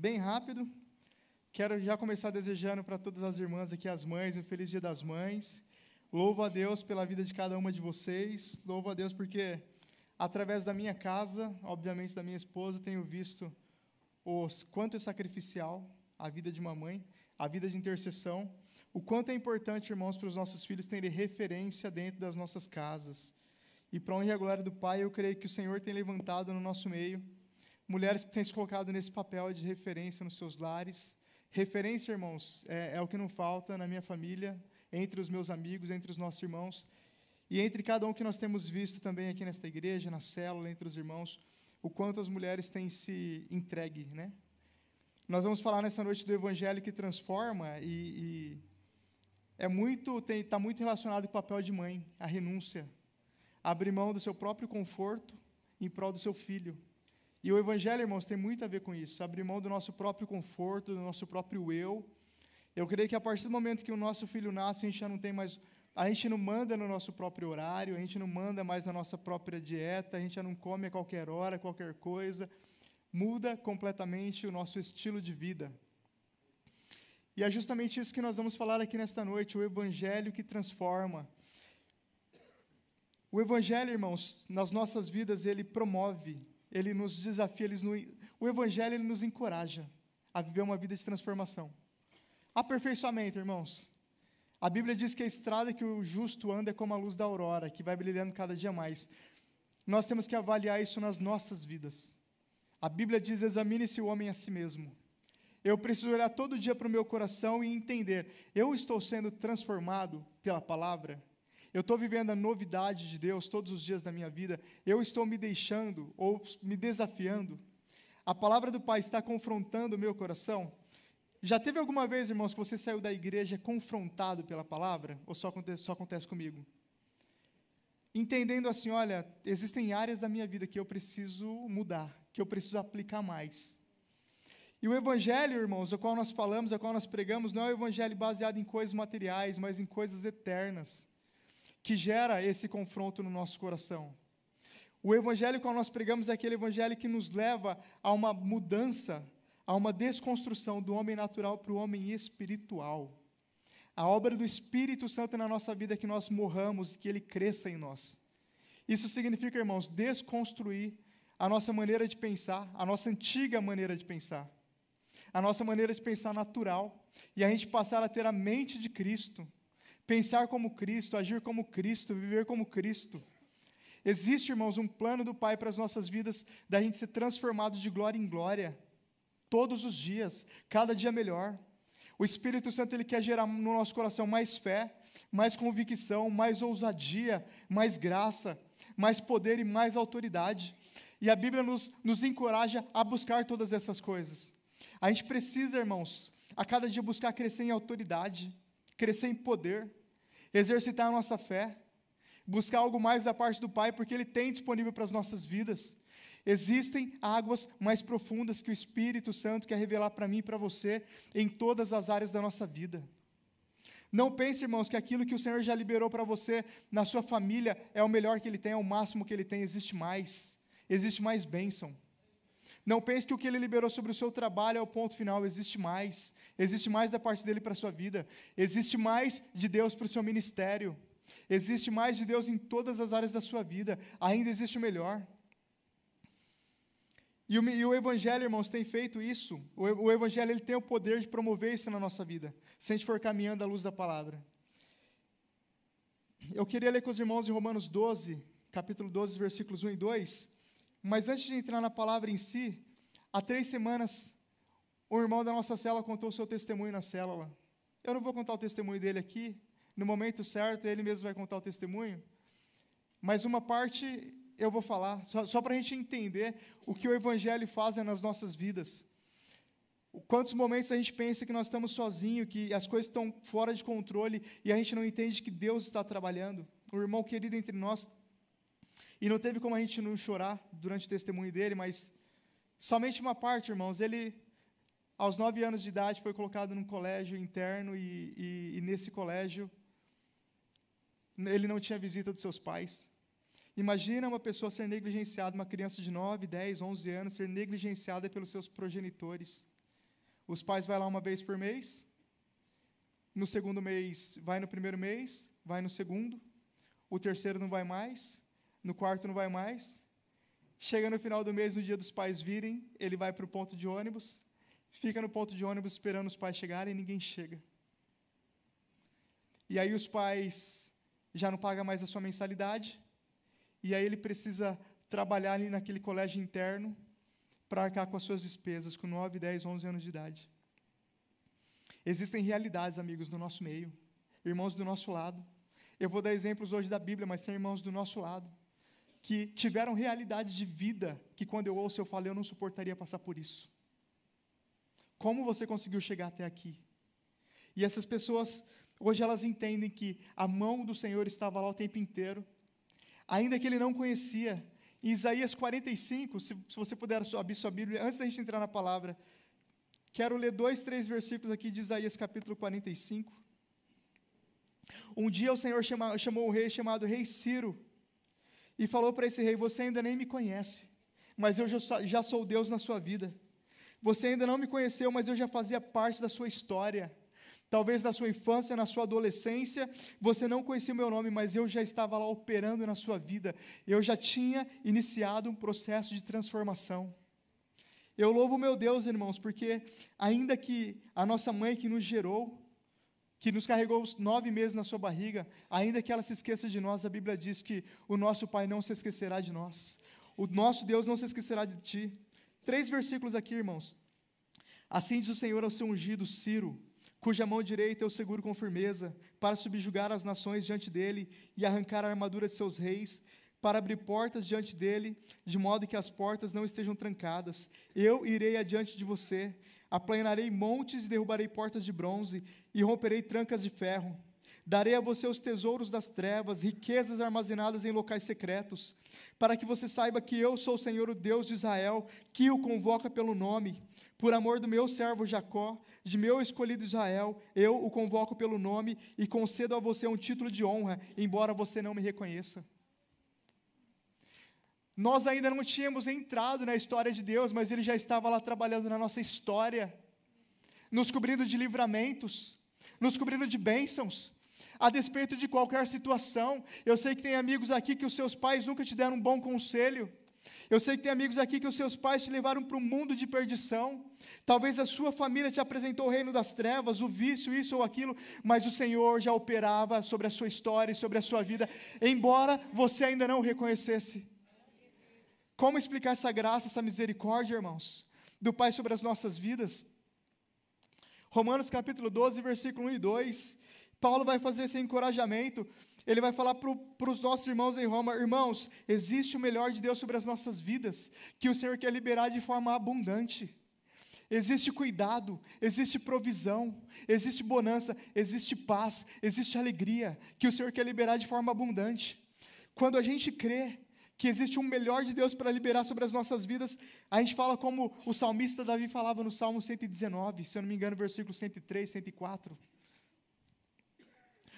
bem rápido. Quero já começar desejando para todas as irmãs aqui, as mães, um feliz Dia das Mães. Louvo a Deus pela vida de cada uma de vocês. Louvo a Deus porque, através da minha casa, obviamente da minha esposa, tenho visto o quanto é sacrificial a vida de uma mãe, a vida de intercessão. O quanto é importante, irmãos, para os nossos filhos terem referência dentro das nossas casas. E para a honra e a glória do Pai, eu creio que o Senhor tem levantado no nosso meio mulheres que têm se colocado nesse papel de referência nos seus lares. Referência, irmãos, é, é o que não falta na minha família, entre os meus amigos, entre os nossos irmãos. E entre cada um que nós temos visto também aqui nesta igreja, na célula, entre os irmãos, o quanto as mulheres têm se entregue, né? Nós vamos falar nessa noite do Evangelho que transforma e, e é muito está muito relacionado com o papel de mãe, a renúncia, abrir mão do seu próprio conforto em prol do seu filho. E o Evangelho, irmãos, tem muito a ver com isso. Abrir mão do nosso próprio conforto, do nosso próprio eu. Eu creio que a partir do momento que o nosso filho nasce, a gente já não tem mais. A gente não manda no nosso próprio horário, a gente não manda mais na nossa própria dieta, a gente já não come a qualquer hora, qualquer coisa. Muda completamente o nosso estilo de vida. E é justamente isso que nós vamos falar aqui nesta noite: o Evangelho que transforma. O Evangelho, irmãos, nas nossas vidas, ele promove ele nos desafia, ele nos, o Evangelho ele nos encoraja a viver uma vida de transformação. Aperfeiçoamento, irmãos. A Bíblia diz que a estrada que o justo anda é como a luz da aurora, que vai brilhando cada dia mais. Nós temos que avaliar isso nas nossas vidas. A Bíblia diz: examine-se o homem a si mesmo. Eu preciso olhar todo dia para o meu coração e entender: eu estou sendo transformado pela palavra? Eu estou vivendo a novidade de Deus todos os dias da minha vida. Eu estou me deixando ou me desafiando. A palavra do Pai está confrontando o meu coração. Já teve alguma vez, irmãos, que você saiu da igreja confrontado pela palavra? Ou só acontece, só acontece comigo? Entendendo assim, olha, existem áreas da minha vida que eu preciso mudar, que eu preciso aplicar mais. E o evangelho, irmãos, o qual nós falamos, o qual nós pregamos, não é um evangelho baseado em coisas materiais, mas em coisas eternas que gera esse confronto no nosso coração. O evangelho que nós pregamos é aquele evangelho que nos leva a uma mudança, a uma desconstrução do homem natural para o homem espiritual. A obra do Espírito Santo na nossa vida é que nós morramos, que ele cresça em nós. Isso significa, irmãos, desconstruir a nossa maneira de pensar, a nossa antiga maneira de pensar, a nossa maneira de pensar natural, e a gente passar a ter a mente de Cristo, pensar como Cristo, agir como Cristo, viver como Cristo. Existe, irmãos, um plano do Pai para as nossas vidas, da gente ser transformado de glória em glória, todos os dias, cada dia melhor. O Espírito Santo ele quer gerar no nosso coração mais fé, mais convicção, mais ousadia, mais graça, mais poder e mais autoridade. E a Bíblia nos, nos encoraja a buscar todas essas coisas. A gente precisa, irmãos, a cada dia buscar crescer em autoridade, crescer em poder, exercitar a nossa fé, buscar algo mais da parte do Pai, porque Ele tem disponível para as nossas vidas. Existem águas mais profundas que o Espírito Santo quer revelar para mim e para você em todas as áreas da nossa vida. Não pense, irmãos, que aquilo que o Senhor já liberou para você na sua família é o melhor que Ele tem, é o máximo que Ele tem, existe mais. Existe mais bênção. Não pense que o que ele liberou sobre o seu trabalho é o ponto final. Existe mais. Existe mais da parte dele para a sua vida. Existe mais de Deus para o seu ministério. Existe mais de Deus em todas as áreas da sua vida. Ainda existe o melhor. E o, e o, Evangelho, irmãos, tem feito isso. O, o, Evangelho ele tem o poder de promover isso na nossa vida, se a gente for caminhando à luz da palavra. Eu queria ler com os irmãos em Romanos 12, capítulo 12, versículos 1 e 2. Mas antes de entrar na palavra em si, há três semanas, um irmão da nossa cela contou o seu testemunho na célula. Eu não vou contar o testemunho dele aqui, no momento certo, ele mesmo vai contar o testemunho. Mas uma parte eu vou falar, só, só para a gente entender o que o Evangelho faz nas nossas vidas. Quantos momentos a gente pensa que nós estamos sozinhos, que as coisas estão fora de controle e a gente não entende que Deus está trabalhando? O irmão querido entre nós e não teve como a gente não chorar durante o testemunho dele, mas somente uma parte, irmãos. Ele, aos nove anos de idade, foi colocado num colégio interno e, e, e nesse colégio ele não tinha visita dos seus pais. Imagina uma pessoa ser negligenciada, uma criança de 9, 10, 11 anos, ser negligenciada pelos seus progenitores. Os pais vão lá uma vez por mês, no segundo mês vai no primeiro mês, vai no segundo, o terceiro não vai mais, no quarto não vai mais. Chega no final do mês, no dia dos pais virem, ele vai para o ponto de ônibus, fica no ponto de ônibus esperando os pais chegarem e ninguém chega. E aí os pais já não pagam mais a sua mensalidade, e aí ele precisa trabalhar ali naquele colégio interno para arcar com as suas despesas, com 9, 10, 11 anos de idade. Existem realidades, amigos, do nosso meio, irmãos do nosso lado. Eu vou dar exemplos hoje da Bíblia, mas tem irmãos do nosso lado que tiveram realidades de vida que, quando eu ouço, eu falo, eu não suportaria passar por isso. Como você conseguiu chegar até aqui? E essas pessoas, hoje, elas entendem que a mão do Senhor estava lá o tempo inteiro, ainda que ele não conhecia. Em Isaías 45, se, se você puder abrir sua Bíblia, antes da gente entrar na palavra, quero ler dois, três versículos aqui de Isaías capítulo 45. Um dia o Senhor chama, chamou o rei chamado Rei Ciro e falou para esse rei: Você ainda nem me conhece, mas eu já sou Deus na sua vida. Você ainda não me conheceu, mas eu já fazia parte da sua história. Talvez na sua infância, na sua adolescência, você não conhecia o meu nome, mas eu já estava lá operando na sua vida. Eu já tinha iniciado um processo de transformação. Eu louvo meu Deus, irmãos, porque ainda que a nossa mãe que nos gerou, que nos carregou os nove meses na sua barriga, ainda que ela se esqueça de nós, a Bíblia diz que o nosso Pai não se esquecerá de nós. O nosso Deus não se esquecerá de ti. Três versículos aqui, irmãos. Assim diz o Senhor ao seu ungido Ciro, cuja mão direita eu seguro com firmeza, para subjugar as nações diante dele e arrancar a armadura de seus reis, para abrir portas diante dele, de modo que as portas não estejam trancadas. Eu irei adiante de você Aplanarei montes e derrubarei portas de bronze, e romperei trancas de ferro. Darei a você os tesouros das trevas, riquezas armazenadas em locais secretos, para que você saiba que eu sou o Senhor, o Deus de Israel, que o convoca pelo nome. Por amor do meu servo Jacó, de meu escolhido Israel, eu o convoco pelo nome e concedo a você um título de honra, embora você não me reconheça. Nós ainda não tínhamos entrado na história de Deus, mas Ele já estava lá trabalhando na nossa história, nos cobrindo de livramentos, nos cobrindo de bênçãos, a despeito de qualquer situação. Eu sei que tem amigos aqui que os seus pais nunca te deram um bom conselho. Eu sei que tem amigos aqui que os seus pais te levaram para um mundo de perdição. Talvez a sua família te apresentou o reino das trevas, o vício, isso ou aquilo, mas o Senhor já operava sobre a sua história e sobre a sua vida, embora você ainda não o reconhecesse. Como explicar essa graça, essa misericórdia, irmãos, do Pai sobre as nossas vidas? Romanos capítulo 12, versículo 1 e 2. Paulo vai fazer esse encorajamento. Ele vai falar para os nossos irmãos em Roma: Irmãos, existe o melhor de Deus sobre as nossas vidas, que o Senhor quer liberar de forma abundante. Existe cuidado, existe provisão, existe bonança, existe paz, existe alegria, que o Senhor quer liberar de forma abundante. Quando a gente crê que existe um melhor de Deus para liberar sobre as nossas vidas. A gente fala como o salmista Davi falava no Salmo 119, se eu não me engano, versículo 103, 104.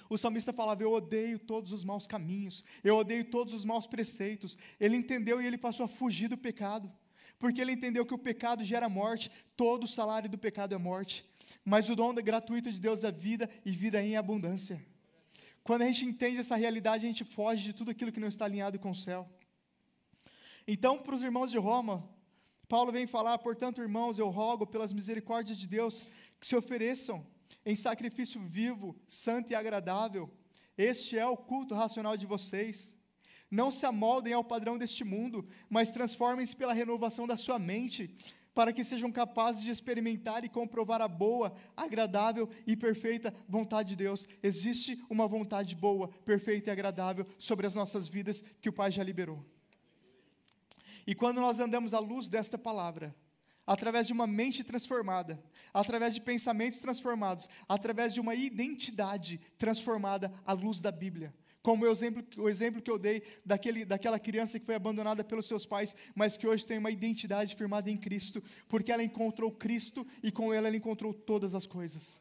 O salmista falava: Eu odeio todos os maus caminhos, eu odeio todos os maus preceitos. Ele entendeu e ele passou a fugir do pecado, porque ele entendeu que o pecado gera morte, todo o salário do pecado é morte, mas o dom gratuito de Deus é vida e vida em abundância. Quando a gente entende essa realidade, a gente foge de tudo aquilo que não está alinhado com o céu. Então, para os irmãos de Roma, Paulo vem falar: portanto, irmãos, eu rogo pelas misericórdias de Deus que se ofereçam em sacrifício vivo, santo e agradável. Este é o culto racional de vocês. Não se amoldem ao padrão deste mundo, mas transformem-se pela renovação da sua mente, para que sejam capazes de experimentar e comprovar a boa, agradável e perfeita vontade de Deus. Existe uma vontade boa, perfeita e agradável sobre as nossas vidas que o Pai já liberou. E quando nós andamos à luz desta palavra, através de uma mente transformada, através de pensamentos transformados, através de uma identidade transformada à luz da Bíblia. Como o exemplo, o exemplo que eu dei daquele, daquela criança que foi abandonada pelos seus pais, mas que hoje tem uma identidade firmada em Cristo, porque ela encontrou Cristo e com ela ela encontrou todas as coisas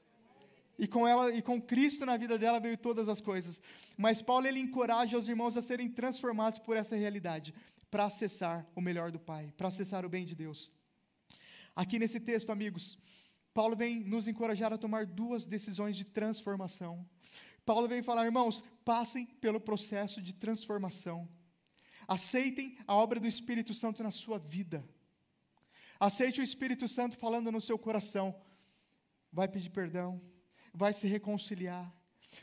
e com ela e com Cristo na vida dela veio todas as coisas. Mas Paulo ele encoraja os irmãos a serem transformados por essa realidade para acessar o melhor do Pai, para acessar o bem de Deus. Aqui nesse texto, amigos, Paulo vem nos encorajar a tomar duas decisões de transformação. Paulo vem falar, irmãos, passem pelo processo de transformação. Aceitem a obra do Espírito Santo na sua vida. Aceite o Espírito Santo falando no seu coração. Vai pedir perdão, vai se reconciliar.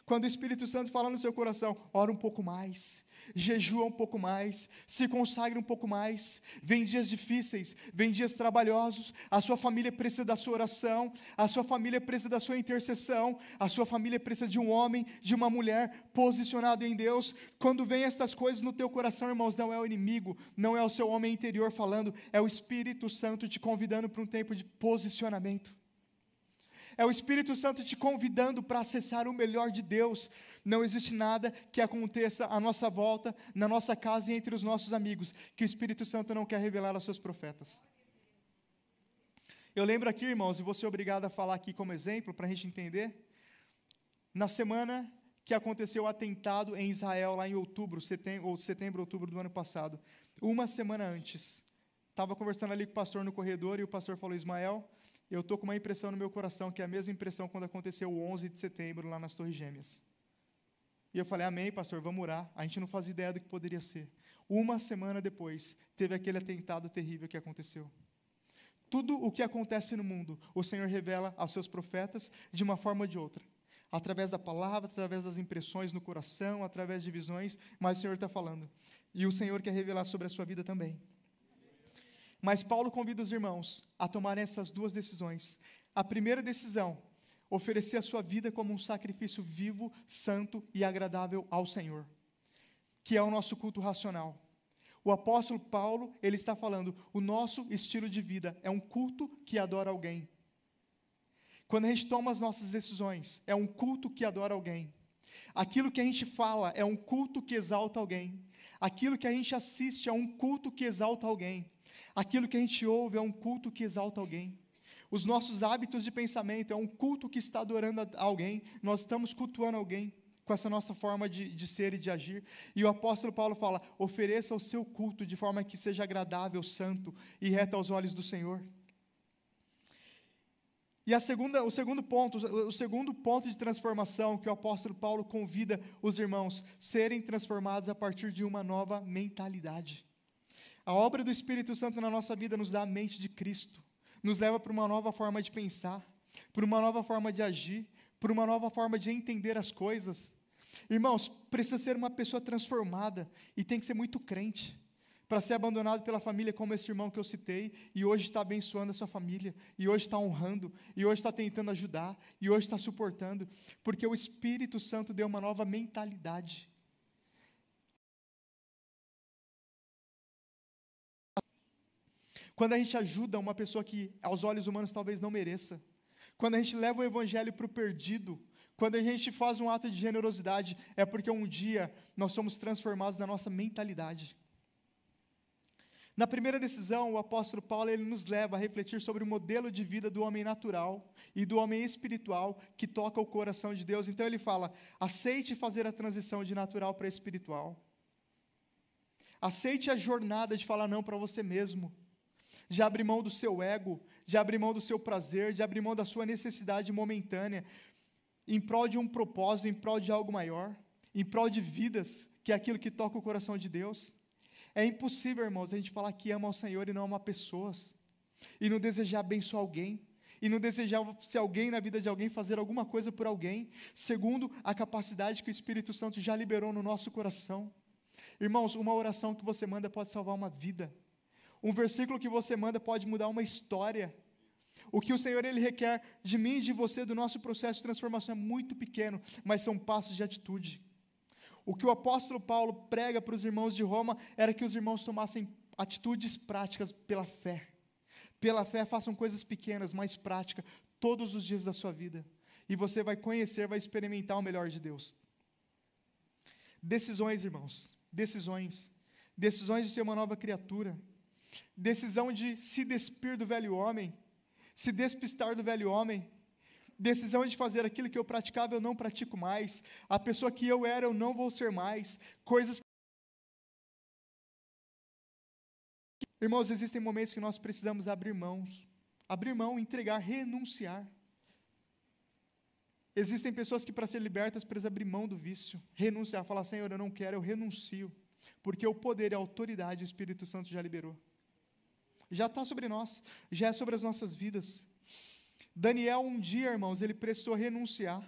Quando o Espírito Santo fala no seu coração, ora um pouco mais, jejua um pouco mais, se consagra um pouco mais. Vem dias difíceis, vem dias trabalhosos, a sua família precisa da sua oração, a sua família precisa da sua intercessão, a sua família precisa de um homem, de uma mulher posicionado em Deus. Quando vem estas coisas no teu coração, irmãos, não é o inimigo, não é o seu homem interior falando, é o Espírito Santo te convidando para um tempo de posicionamento. É o Espírito Santo te convidando para acessar o melhor de Deus, não existe nada que aconteça à nossa volta, na nossa casa e entre os nossos amigos, que o Espírito Santo não quer revelar aos seus profetas. Eu lembro aqui, irmãos, e vou ser obrigado a falar aqui como exemplo, para a gente entender. Na semana que aconteceu o atentado em Israel, lá em outubro, setembro, ou setembro, outubro do ano passado, uma semana antes, estava conversando ali com o pastor no corredor e o pastor falou: Ismael, eu estou com uma impressão no meu coração, que é a mesma impressão quando aconteceu o 11 de setembro lá nas Torres Gêmeas. E eu falei, amém, pastor, vamos orar. A gente não faz ideia do que poderia ser. Uma semana depois, teve aquele atentado terrível que aconteceu. Tudo o que acontece no mundo, o Senhor revela aos seus profetas de uma forma ou de outra. Através da palavra, através das impressões no coração, através de visões, mas o Senhor está falando. E o Senhor quer revelar sobre a sua vida também. Mas Paulo convida os irmãos a tomarem essas duas decisões. A primeira decisão oferecer a sua vida como um sacrifício vivo, santo e agradável ao Senhor, que é o nosso culto racional. O apóstolo Paulo, ele está falando, o nosso estilo de vida é um culto que adora alguém. Quando a gente toma as nossas decisões, é um culto que adora alguém. Aquilo que a gente fala é um culto que exalta alguém. Aquilo que a gente assiste é um culto que exalta alguém. Aquilo que a gente ouve é um culto que exalta alguém. Os nossos hábitos de pensamento é um culto que está adorando alguém, nós estamos cultuando alguém com essa nossa forma de, de ser e de agir. E o apóstolo Paulo fala: ofereça o seu culto de forma que seja agradável, santo e reto aos olhos do Senhor. E a segunda, o segundo ponto, o segundo ponto de transformação que o apóstolo Paulo convida os irmãos serem transformados a partir de uma nova mentalidade. A obra do Espírito Santo na nossa vida nos dá a mente de Cristo nos leva para uma nova forma de pensar, para uma nova forma de agir, para uma nova forma de entender as coisas. Irmãos, precisa ser uma pessoa transformada e tem que ser muito crente para ser abandonado pela família, como esse irmão que eu citei, e hoje está abençoando a sua família, e hoje está honrando, e hoje está tentando ajudar, e hoje está suportando, porque o Espírito Santo deu uma nova mentalidade. Quando a gente ajuda uma pessoa que aos olhos humanos talvez não mereça. Quando a gente leva o evangelho para o perdido. Quando a gente faz um ato de generosidade, é porque um dia nós somos transformados na nossa mentalidade. Na primeira decisão, o apóstolo Paulo ele nos leva a refletir sobre o modelo de vida do homem natural e do homem espiritual que toca o coração de Deus. Então ele fala: aceite fazer a transição de natural para espiritual. Aceite a jornada de falar não para você mesmo de abrir mão do seu ego, de abrir mão do seu prazer, de abrir mão da sua necessidade momentânea, em prol de um propósito, em prol de algo maior, em prol de vidas, que é aquilo que toca o coração de Deus. É impossível, irmãos, a gente falar que ama ao Senhor e não ama pessoas, e não desejar bem só alguém, e não desejar se alguém na vida de alguém fazer alguma coisa por alguém, segundo a capacidade que o Espírito Santo já liberou no nosso coração. Irmãos, uma oração que você manda pode salvar uma vida. Um versículo que você manda pode mudar uma história. O que o Senhor ele requer de mim e de você, do nosso processo de transformação, é muito pequeno, mas são passos de atitude. O que o apóstolo Paulo prega para os irmãos de Roma era que os irmãos tomassem atitudes práticas pela fé. Pela fé, façam coisas pequenas, mais práticas, todos os dias da sua vida. E você vai conhecer, vai experimentar o melhor de Deus. Decisões, irmãos, decisões. Decisões de ser uma nova criatura decisão de se despir do velho homem, se despistar do velho homem, decisão de fazer aquilo que eu praticava, eu não pratico mais, a pessoa que eu era, eu não vou ser mais, coisas Irmãos, existem momentos que nós precisamos abrir mãos, abrir mão, entregar, renunciar. Existem pessoas que, para ser libertas, precisam abrir mão do vício, renunciar, falar: Senhor, eu não quero, eu renuncio, porque o poder e a autoridade o Espírito Santo já liberou já está sobre nós, já é sobre as nossas vidas. Daniel, um dia, irmãos, ele precisou renunciar,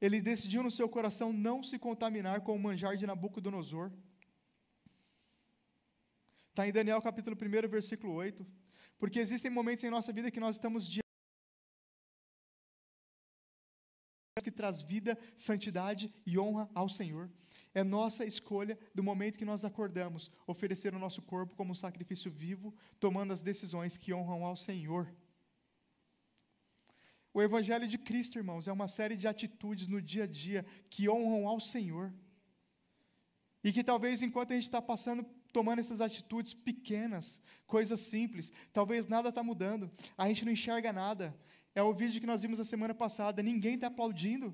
ele decidiu no seu coração não se contaminar com o manjar de Nabucodonosor. Está em Daniel capítulo 1, versículo 8. Porque existem momentos em nossa vida que nós estamos diante que traz vida, santidade e honra ao Senhor. É nossa escolha, do momento que nós acordamos, oferecer o nosso corpo como um sacrifício vivo, tomando as decisões que honram ao Senhor. O Evangelho de Cristo, irmãos, é uma série de atitudes no dia a dia que honram ao Senhor. E que talvez enquanto a gente está passando, tomando essas atitudes pequenas, coisas simples, talvez nada está mudando, a gente não enxerga nada. É o vídeo que nós vimos a semana passada, ninguém está aplaudindo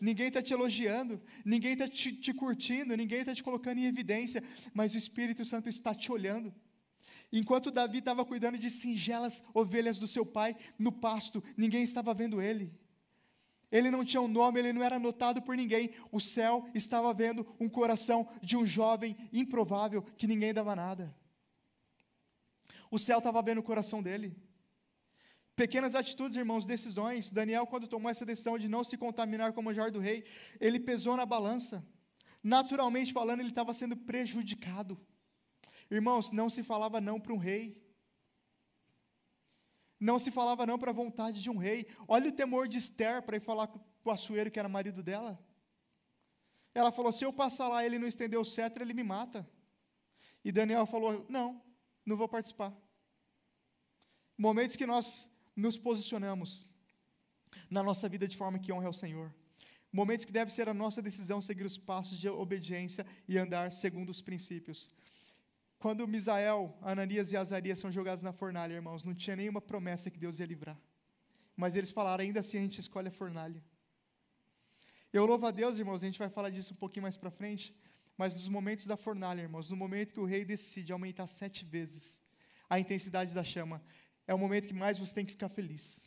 ninguém está te elogiando, ninguém está te, te curtindo, ninguém está te colocando em evidência, mas o Espírito Santo está te olhando. Enquanto Davi estava cuidando de singelas ovelhas do seu pai no pasto, ninguém estava vendo ele. Ele não tinha um nome, ele não era notado por ninguém. O céu estava vendo um coração de um jovem improvável que ninguém dava nada. O céu estava vendo o coração dele. Pequenas atitudes, irmãos, decisões. Daniel, quando tomou essa decisão de não se contaminar com o manjar do rei, ele pesou na balança. Naturalmente falando, ele estava sendo prejudicado. Irmãos, não se falava não para um rei. Não se falava não para a vontade de um rei. Olha o temor de Esther para ir falar com o açoeiro que era marido dela. Ela falou: se eu passar lá e ele não estender o cetro, ele me mata. E Daniel falou: não, não vou participar. Momentos que nós nos posicionamos na nossa vida de forma que honre ao Senhor. Momentos que deve ser a nossa decisão seguir os passos de obediência e andar segundo os princípios. Quando Misael, Ananias e Azarias são jogados na fornalha, irmãos, não tinha nenhuma promessa que Deus ia livrar. Mas eles falaram, ainda assim a gente escolhe a fornalha. Eu louvo a Deus, irmãos, a gente vai falar disso um pouquinho mais para frente, mas nos momentos da fornalha, irmãos, no momento que o rei decide aumentar sete vezes a intensidade da chama, é o momento que mais você tem que ficar feliz.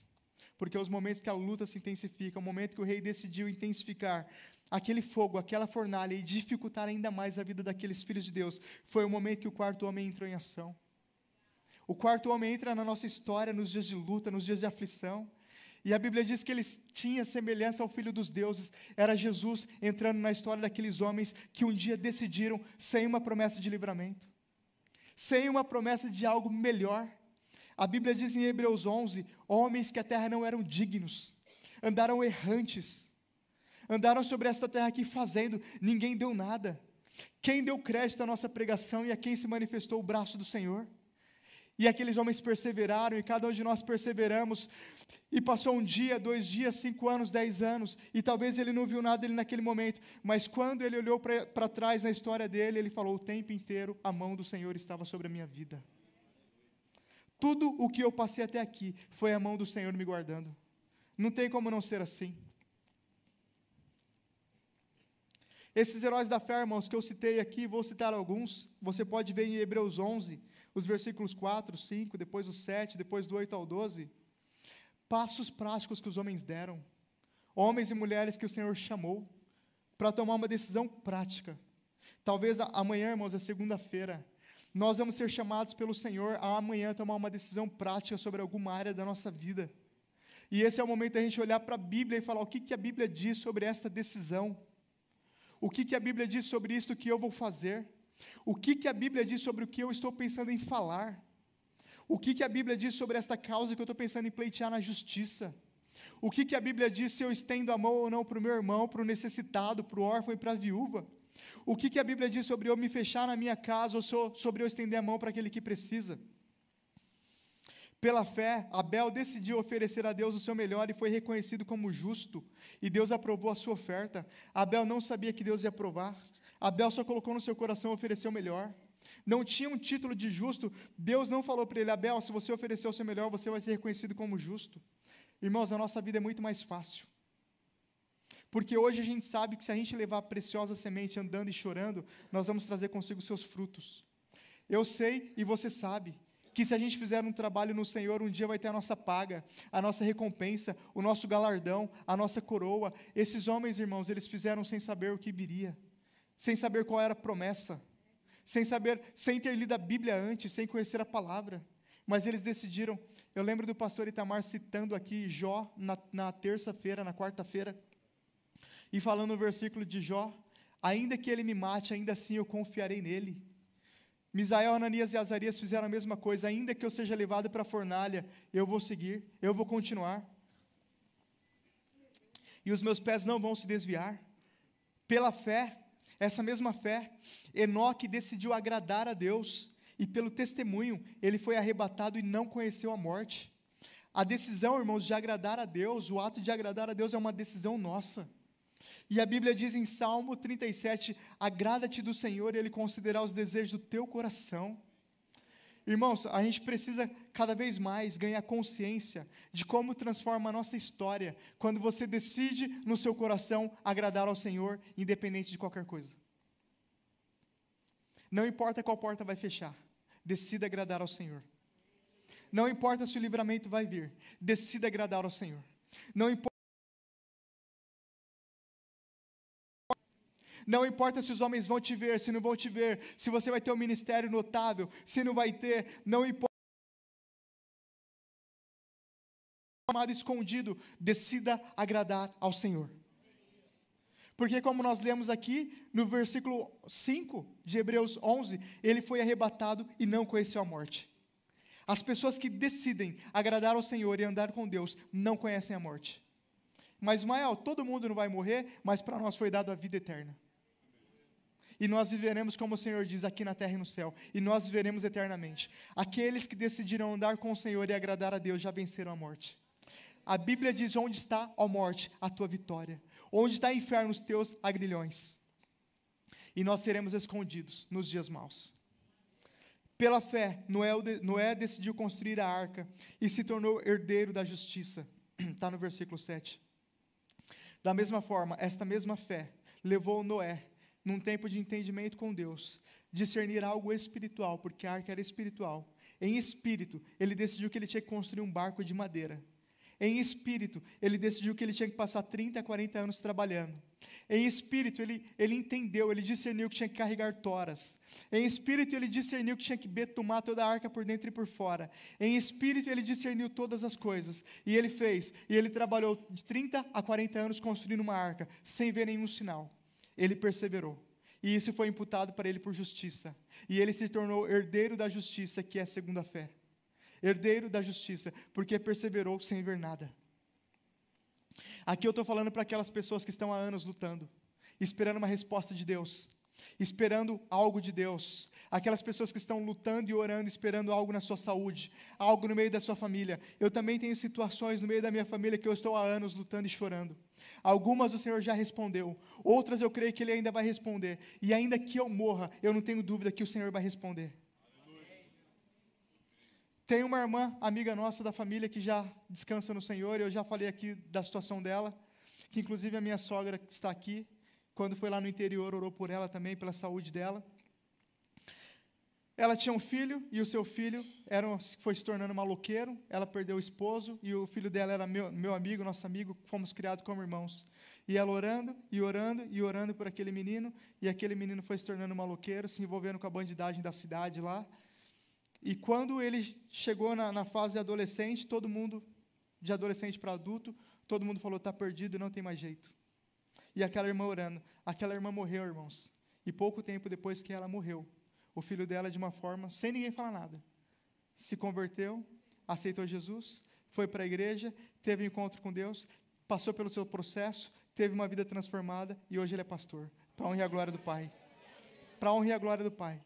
Porque é os momentos que a luta se intensifica, é o momento que o rei decidiu intensificar aquele fogo, aquela fornalha e dificultar ainda mais a vida daqueles filhos de Deus. Foi o momento que o quarto homem entrou em ação. O quarto homem entra na nossa história nos dias de luta, nos dias de aflição. E a Bíblia diz que ele tinha semelhança ao filho dos deuses, era Jesus entrando na história daqueles homens que um dia decidiram sem uma promessa de livramento, sem uma promessa de algo melhor, a Bíblia diz em Hebreus 11: homens que a terra não eram dignos, andaram errantes, andaram sobre esta terra aqui fazendo, ninguém deu nada. Quem deu crédito à nossa pregação e a quem se manifestou o braço do Senhor? E aqueles homens perseveraram, e cada um de nós perseveramos. E passou um dia, dois dias, cinco anos, dez anos, e talvez ele não viu nada ele naquele momento, mas quando ele olhou para trás na história dele, ele falou: O tempo inteiro a mão do Senhor estava sobre a minha vida. Tudo o que eu passei até aqui foi a mão do Senhor me guardando. Não tem como não ser assim. Esses heróis da fé, irmãos, que eu citei aqui, vou citar alguns. Você pode ver em Hebreus 11, os versículos 4, 5, depois o 7, depois do 8 ao 12. Passos práticos que os homens deram. Homens e mulheres que o Senhor chamou para tomar uma decisão prática. Talvez amanhã, irmãos, é segunda-feira. Nós vamos ser chamados pelo Senhor a amanhã tomar uma decisão prática sobre alguma área da nossa vida. E esse é o momento da gente olhar para a Bíblia e falar o que, que a Bíblia diz sobre esta decisão. O que, que a Bíblia diz sobre isto que eu vou fazer? O que, que a Bíblia diz sobre o que eu estou pensando em falar? O que, que a Bíblia diz sobre esta causa que eu estou pensando em pleitear na justiça? O que, que a Bíblia diz se eu estendo a mão ou não para o meu irmão, para o necessitado, para o órfão e para a viúva? O que, que a Bíblia diz sobre eu me fechar na minha casa ou sobre eu estender a mão para aquele que precisa? Pela fé, Abel decidiu oferecer a Deus o seu melhor e foi reconhecido como justo, e Deus aprovou a sua oferta. Abel não sabia que Deus ia aprovar, Abel só colocou no seu coração oferecer o melhor. Não tinha um título de justo, Deus não falou para ele: Abel, se você oferecer o seu melhor, você vai ser reconhecido como justo. Irmãos, a nossa vida é muito mais fácil. Porque hoje a gente sabe que se a gente levar a preciosa semente andando e chorando, nós vamos trazer consigo seus frutos. Eu sei e você sabe que se a gente fizer um trabalho no Senhor, um dia vai ter a nossa paga, a nossa recompensa, o nosso galardão, a nossa coroa. Esses homens, irmãos, eles fizeram sem saber o que viria, sem saber qual era a promessa, sem saber, sem ter lido a Bíblia antes, sem conhecer a palavra. Mas eles decidiram. Eu lembro do pastor Itamar citando aqui Jó na terça-feira, na quarta-feira. quarta feira e falando no versículo de Jó, ainda que ele me mate, ainda assim eu confiarei nele. Misael, Ananias e Azarias fizeram a mesma coisa, ainda que eu seja levado para a fornalha, eu vou seguir, eu vou continuar. E os meus pés não vão se desviar. Pela fé, essa mesma fé, Enoque decidiu agradar a Deus, e pelo testemunho, ele foi arrebatado e não conheceu a morte. A decisão, irmãos, de agradar a Deus, o ato de agradar a Deus é uma decisão nossa. E a Bíblia diz em Salmo 37: agrada-te do Senhor e Ele considerará os desejos do teu coração. Irmãos, a gente precisa cada vez mais ganhar consciência de como transforma a nossa história quando você decide no seu coração agradar ao Senhor, independente de qualquer coisa. Não importa qual porta vai fechar, decida agradar ao Senhor. Não importa se o livramento vai vir, decida agradar ao Senhor. Não importa Não importa se os homens vão te ver, se não vão te ver, se você vai ter um ministério notável, se não vai ter, não importa. Amado escondido, decida agradar ao Senhor. Porque, como nós lemos aqui no versículo 5 de Hebreus 11, ele foi arrebatado e não conheceu a morte. As pessoas que decidem agradar ao Senhor e andar com Deus não conhecem a morte. Mas, Mael, todo mundo não vai morrer, mas para nós foi dado a vida eterna e nós viveremos como o Senhor diz, aqui na terra e no céu, e nós viveremos eternamente. Aqueles que decidiram andar com o Senhor e agradar a Deus já venceram a morte. A Bíblia diz: onde está, a morte, a tua vitória? Onde está, o inferno, os teus agrilhões? E nós seremos escondidos nos dias maus. Pela fé, Noé, Noé decidiu construir a arca e se tornou herdeiro da justiça. Está no versículo 7. Da mesma forma, esta mesma fé levou Noé num tempo de entendimento com Deus, discernir algo espiritual, porque a arca era espiritual. Em espírito, ele decidiu que ele tinha que construir um barco de madeira. Em espírito, ele decidiu que ele tinha que passar 30, 40 anos trabalhando. Em espírito, ele, ele entendeu, ele discerniu que tinha que carregar toras. Em espírito, ele discerniu que tinha que betumar toda a arca por dentro e por fora. Em espírito, ele discerniu todas as coisas. E ele fez. E ele trabalhou de 30 a 40 anos construindo uma arca, sem ver nenhum sinal ele perseverou. E isso foi imputado para ele por justiça. E ele se tornou herdeiro da justiça, que é segunda fé. Herdeiro da justiça, porque perseverou sem ver nada. Aqui eu estou falando para aquelas pessoas que estão há anos lutando, esperando uma resposta de Deus, esperando algo de Deus, aquelas pessoas que estão lutando e orando, esperando algo na sua saúde, algo no meio da sua família. Eu também tenho situações no meio da minha família que eu estou há anos lutando e chorando. Algumas o Senhor já respondeu, outras eu creio que Ele ainda vai responder. E ainda que eu morra, eu não tenho dúvida que o Senhor vai responder. Tem uma irmã, amiga nossa da família, que já descansa no Senhor, eu já falei aqui da situação dela, que inclusive a minha sogra que está aqui, quando foi lá no interior, orou por ela também, pela saúde dela. Ela tinha um filho e o seu filho era, foi se tornando maloqueiro. Ela perdeu o esposo e o filho dela era meu, meu amigo, nosso amigo, fomos criados como irmãos. E ela orando e orando e orando por aquele menino. E aquele menino foi se tornando maloqueiro, se envolvendo com a bandidagem da cidade lá. E quando ele chegou na, na fase adolescente, todo mundo, de adolescente para adulto, todo mundo falou: está perdido, não tem mais jeito. E aquela irmã orando. Aquela irmã morreu, irmãos. E pouco tempo depois que ela morreu, o filho dela de uma forma, sem ninguém falar nada. Se converteu, aceitou Jesus, foi para a igreja, teve um encontro com Deus, passou pelo seu processo, teve uma vida transformada e hoje ele é pastor, para honra e a glória do Pai. Para honra e a glória do Pai.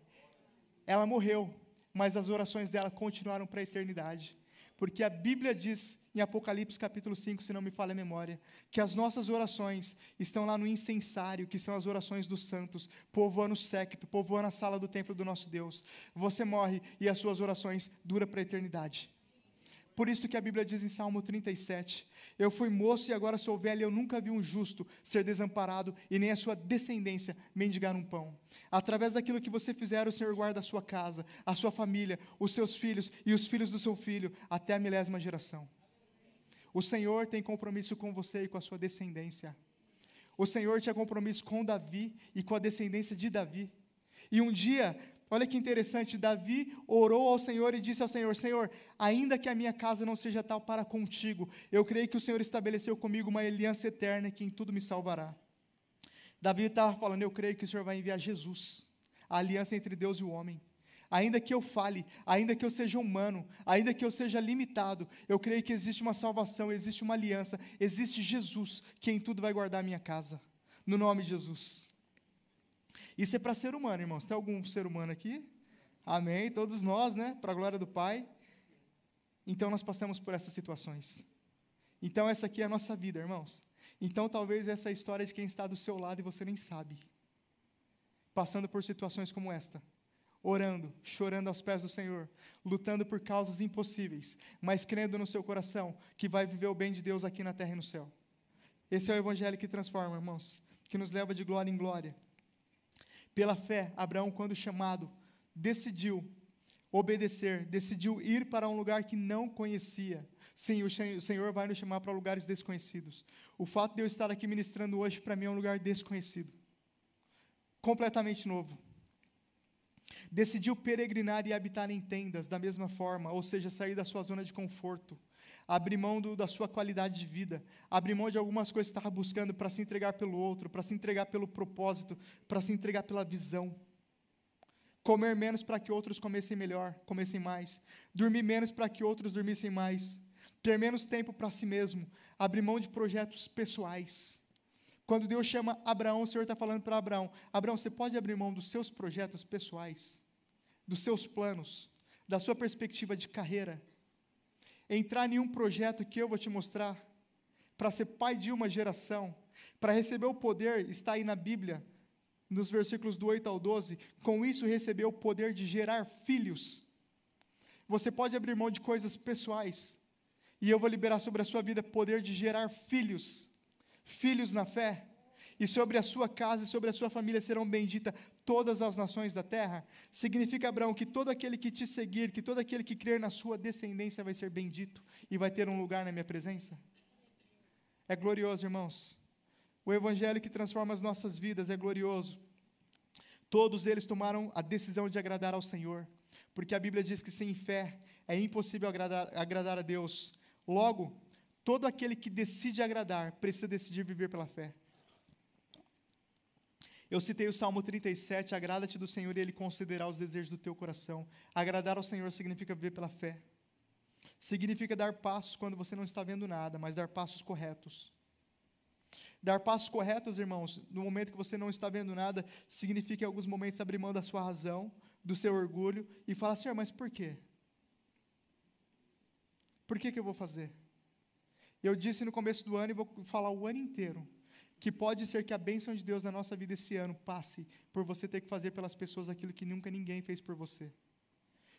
Ela morreu, mas as orações dela continuaram para a eternidade porque a Bíblia diz em Apocalipse capítulo 5, se não me falha a memória, que as nossas orações estão lá no incensário, que são as orações dos santos, povoando o séquito, povoando a sala do templo do nosso Deus. Você morre e as suas orações duram para a eternidade. Por isso que a Bíblia diz em Salmo 37: Eu fui moço e agora sou velho, e eu nunca vi um justo ser desamparado, e nem a sua descendência mendigar um pão. Através daquilo que você fizer, o Senhor guarda a sua casa, a sua família, os seus filhos e os filhos do seu filho, até a milésima geração. O Senhor tem compromisso com você e com a sua descendência. O Senhor tinha compromisso com Davi e com a descendência de Davi. E um dia, Olha que interessante, Davi orou ao Senhor e disse ao Senhor: Senhor, ainda que a minha casa não seja tal para contigo, eu creio que o Senhor estabeleceu comigo uma aliança eterna que em tudo me salvará. Davi estava falando: Eu creio que o Senhor vai enviar Jesus, a aliança entre Deus e o homem. Ainda que eu fale, ainda que eu seja humano, ainda que eu seja limitado, eu creio que existe uma salvação, existe uma aliança, existe Jesus que em tudo vai guardar a minha casa. No nome de Jesus. Isso é para ser humano, irmãos. Tem algum ser humano aqui? Amém? Todos nós, né? Para a glória do Pai. Então nós passamos por essas situações. Então essa aqui é a nossa vida, irmãos. Então talvez essa é a história de quem está do seu lado e você nem sabe. Passando por situações como esta. Orando, chorando aos pés do Senhor, lutando por causas impossíveis, mas crendo no seu coração que vai viver o bem de Deus aqui na terra e no céu. Esse é o evangelho que transforma, irmãos, que nos leva de glória em glória, pela fé, Abraão, quando chamado, decidiu obedecer, decidiu ir para um lugar que não conhecia. Sim, o Senhor vai nos chamar para lugares desconhecidos. O fato de eu estar aqui ministrando hoje, para mim, é um lugar desconhecido completamente novo. Decidiu peregrinar e habitar em tendas da mesma forma, ou seja, sair da sua zona de conforto abrir mão do, da sua qualidade de vida, abrir mão de algumas coisas que estava buscando para se entregar pelo outro, para se entregar pelo propósito, para se entregar pela visão. Comer menos para que outros comessem melhor, comessem mais. Dormir menos para que outros dormissem mais. Ter menos tempo para si mesmo. Abrir mão de projetos pessoais. Quando Deus chama Abraão, o Senhor está falando para Abraão: Abraão, você pode abrir mão dos seus projetos pessoais, dos seus planos, da sua perspectiva de carreira, entrar em um projeto que eu vou te mostrar, para ser pai de uma geração, para receber o poder, está aí na Bíblia, nos versículos do 8 ao 12, com isso recebeu o poder de gerar filhos. Você pode abrir mão de coisas pessoais, e eu vou liberar sobre a sua vida poder de gerar filhos, filhos na fé e sobre a sua casa e sobre a sua família serão benditas todas as nações da terra? Significa, Abraão, que todo aquele que te seguir, que todo aquele que crer na sua descendência vai ser bendito e vai ter um lugar na minha presença? É glorioso, irmãos. O evangelho que transforma as nossas vidas é glorioso. Todos eles tomaram a decisão de agradar ao Senhor, porque a Bíblia diz que sem fé é impossível agradar, agradar a Deus. Logo, todo aquele que decide agradar precisa decidir viver pela fé. Eu citei o Salmo 37, agrada-te do Senhor e Ele concederá os desejos do teu coração. Agradar ao Senhor significa viver pela fé. Significa dar passos quando você não está vendo nada, mas dar passos corretos. Dar passos corretos, irmãos, no momento que você não está vendo nada, significa em alguns momentos abrir mão da sua razão, do seu orgulho e falar: Senhor, assim, ah, mas por quê? Por que, que eu vou fazer? Eu disse no começo do ano e vou falar o ano inteiro que pode ser que a bênção de Deus na nossa vida esse ano passe por você ter que fazer pelas pessoas aquilo que nunca ninguém fez por você.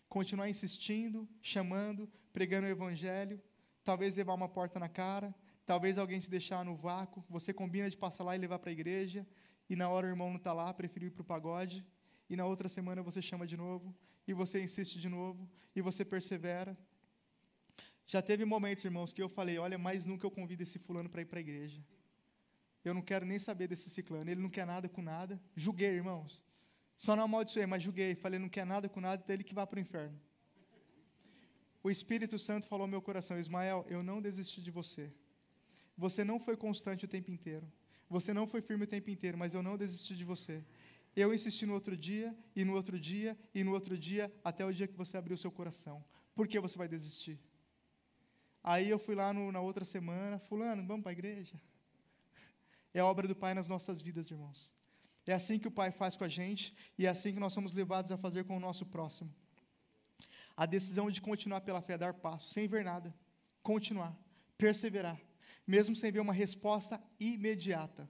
Continuar insistindo, chamando, pregando o evangelho, talvez levar uma porta na cara, talvez alguém te deixar no vácuo, você combina de passar lá e levar para a igreja, e na hora o irmão não está lá, preferiu ir para o pagode, e na outra semana você chama de novo, e você insiste de novo, e você persevera. Já teve momentos, irmãos, que eu falei: olha, mais nunca eu convido esse fulano para ir para a igreja. Eu não quero nem saber desse ciclano. Ele não quer nada com nada. Julguei, irmãos. Só não amaldiçoei, mas julguei. Falei, não quer nada com nada, então ele que vá para o inferno. O Espírito Santo falou ao meu coração: Ismael, eu não desisti de você. Você não foi constante o tempo inteiro. Você não foi firme o tempo inteiro, mas eu não desisti de você. Eu insisti no outro dia, e no outro dia, e no outro dia, até o dia que você abriu o seu coração. Por que você vai desistir? Aí eu fui lá no, na outra semana, Fulano, vamos para a igreja? É a obra do Pai nas nossas vidas, irmãos. É assim que o Pai faz com a gente e é assim que nós somos levados a fazer com o nosso próximo. A decisão de continuar pela fé, é dar passo, sem ver nada, continuar, perseverar, mesmo sem ver uma resposta imediata.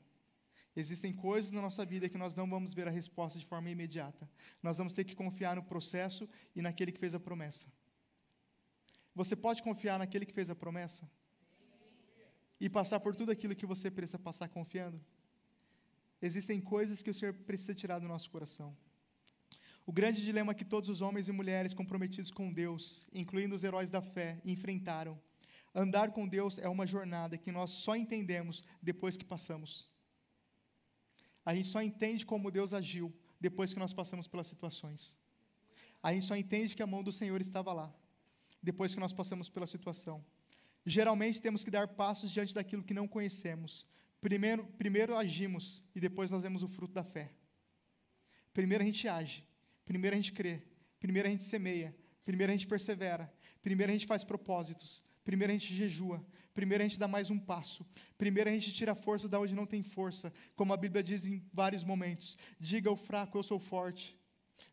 Existem coisas na nossa vida que nós não vamos ver a resposta de forma imediata. Nós vamos ter que confiar no processo e naquele que fez a promessa. Você pode confiar naquele que fez a promessa? e passar por tudo aquilo que você precisa passar confiando? Existem coisas que o Senhor precisa tirar do nosso coração. O grande dilema que todos os homens e mulheres comprometidos com Deus, incluindo os heróis da fé, enfrentaram. Andar com Deus é uma jornada que nós só entendemos depois que passamos. A gente só entende como Deus agiu depois que nós passamos pelas situações. A gente só entende que a mão do Senhor estava lá depois que nós passamos pela situação. Geralmente temos que dar passos diante daquilo que não conhecemos. Primeiro, primeiro agimos e depois nós vemos o fruto da fé. Primeiro a gente age, primeiro a gente crê, primeiro a gente semeia, primeiro a gente persevera, primeiro a gente faz propósitos, primeiro a gente jejua, primeiro a gente dá mais um passo, primeiro a gente tira força da onde não tem força, como a Bíblia diz em vários momentos. Diga ao fraco, eu sou forte.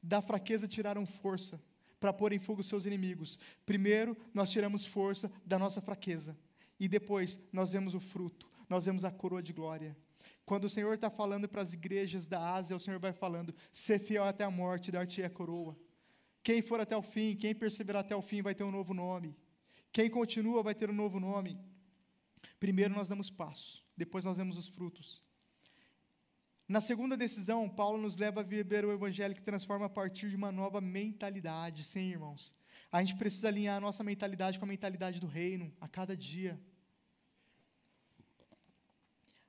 Da fraqueza tiraram força para pôr em fogo os seus inimigos. Primeiro, nós tiramos força da nossa fraqueza. E depois, nós vemos o fruto, nós vemos a coroa de glória. Quando o Senhor está falando para as igrejas da Ásia, o Senhor vai falando: ser fiel até a morte, dar-te a coroa. Quem for até o fim, quem perseverar até o fim, vai ter um novo nome. Quem continua vai ter um novo nome. Primeiro nós damos passos, depois nós vemos os frutos. Na segunda decisão, Paulo nos leva a viver o evangelho que transforma a partir de uma nova mentalidade, sim, irmãos. A gente precisa alinhar a nossa mentalidade com a mentalidade do reino a cada dia.